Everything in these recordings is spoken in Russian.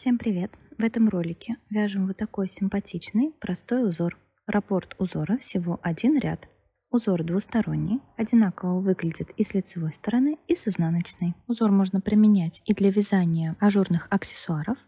Всем привет! В этом ролике вяжем вот такой симпатичный простой узор. Раппорт узора всего один ряд. Узор двусторонний, одинаково выглядит и с лицевой стороны, и с изнаночной. Узор можно применять и для вязания ажурных аксессуаров,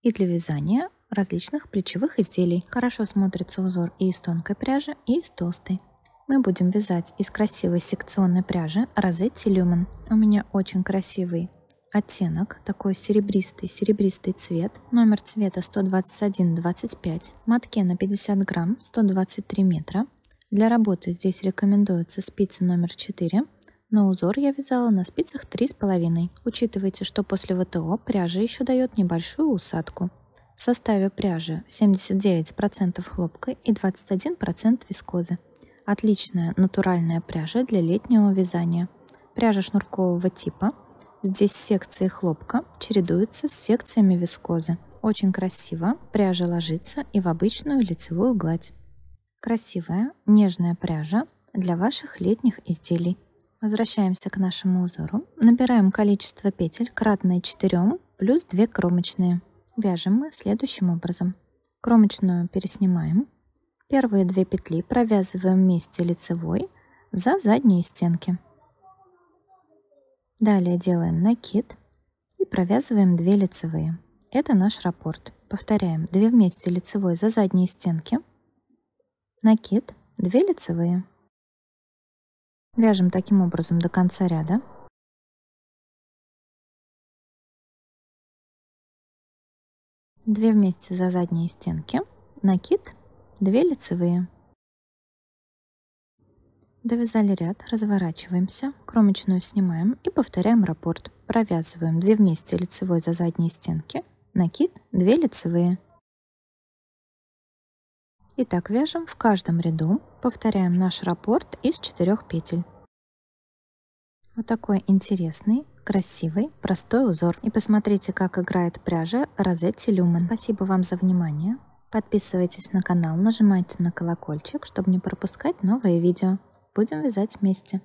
и для вязания различных плечевых изделий. Хорошо смотрится узор и из тонкой пряжи, и из толстой мы будем вязать из красивой секционной пряжи Розетти Люмен. У меня очень красивый Оттенок такой серебристый, серебристый цвет. Номер цвета 121-25. Матке на 50 грамм, 123 метра. Для работы здесь рекомендуется спицы номер 4. но узор я вязала на спицах 3,5. Учитывайте, что после ВТО пряжа еще дает небольшую усадку. В составе пряжи 79% хлопка и 21% вискозы. Отличная натуральная пряжа для летнего вязания. Пряжа шнуркового типа – Здесь секции хлопка чередуются с секциями вискозы. Очень красиво пряжа ложится и в обычную лицевую гладь. Красивая, нежная пряжа для ваших летних изделий. Возвращаемся к нашему узору. Набираем количество петель, кратное 4, плюс 2 кромочные. Вяжем мы следующим образом. Кромочную переснимаем. Первые две петли провязываем вместе лицевой за задние стенки. Далее делаем накид и провязываем 2 лицевые. Это наш раппорт. Повторяем 2 вместе лицевой за задние стенки, накид, 2 лицевые. Вяжем таким образом до конца ряда. Две вместе за задние стенки, накид, две лицевые. Довязали ряд, разворачиваемся, кромочную снимаем и повторяем раппорт. Провязываем 2 вместе лицевой за задние стенки, накид 2 лицевые. И так вяжем в каждом ряду, повторяем наш раппорт из 4 петель. Вот такой интересный, красивый, простой узор. И посмотрите, как играет пряжа Розетти Люмен. Спасибо вам за внимание. Подписывайтесь на канал, нажимайте на колокольчик, чтобы не пропускать новые видео. Будем вязать вместе.